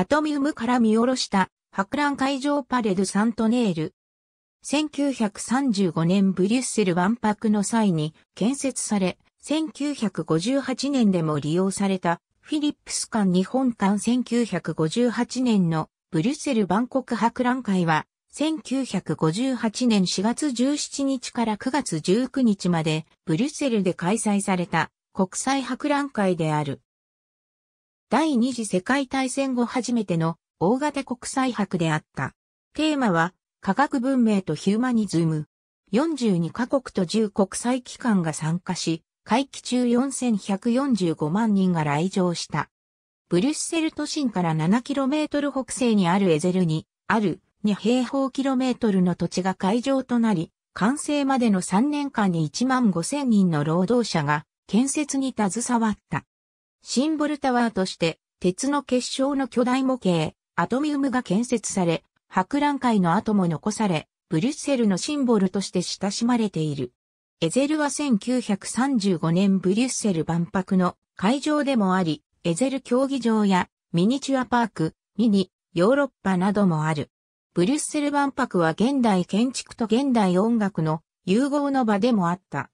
アトミウムから見下ろした博覧会場パレド・サントネール。1935年ブリュッセル万博の際に建設され、1958年でも利用されたフィリップス館日本館1958年のブリュッセル万国博覧会は1958年4月17日から9月19日までブリュッセルで開催された国際博覧会である。第二次世界大戦後初めての大型国際博であった。テーマは、科学文明とヒューマニズム。42カ国と10国際機関が参加し、会期中4145万人が来場した。ブリュッセル都心から 7km 北西にあるエゼルに、ある2平方キロメートルの土地が会場となり、完成までの3年間に1万5千人の労働者が建設に携わった。シンボルタワーとして、鉄の結晶の巨大模型、アトミウムが建設され、博覧会の後も残され、ブリュッセルのシンボルとして親しまれている。エゼルは1935年ブリュッセル万博の会場でもあり、エゼル競技場やミニチュアパーク、ミニ、ヨーロッパなどもある。ブリュッセル万博は現代建築と現代音楽の融合の場でもあった。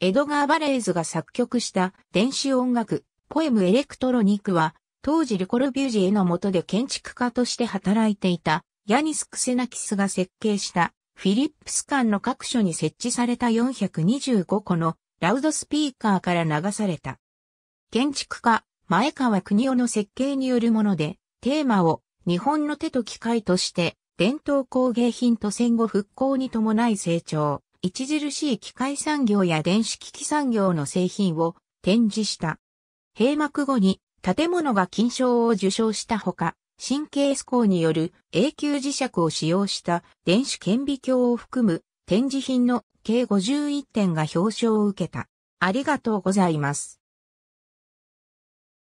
エドガー・バレーズが作曲した電子音楽、ポエムエレクトロニクは、当時ルコルビュージエの下で建築家として働いていた、ヤニス・クセナキスが設計した、フィリップス館の各所に設置された425個のラウドスピーカーから流された。建築家、前川国夫の設計によるもので、テーマを日本の手と機械として、伝統工芸品と戦後復興に伴い成長、著しい機械産業や電子機器産業の製品を展示した。閉幕後に建物が金賞を受賞したほか、神経スコーによる永久磁石を使用した電子顕微鏡を含む展示品の計51点が表彰を受けた。ありがとうございます。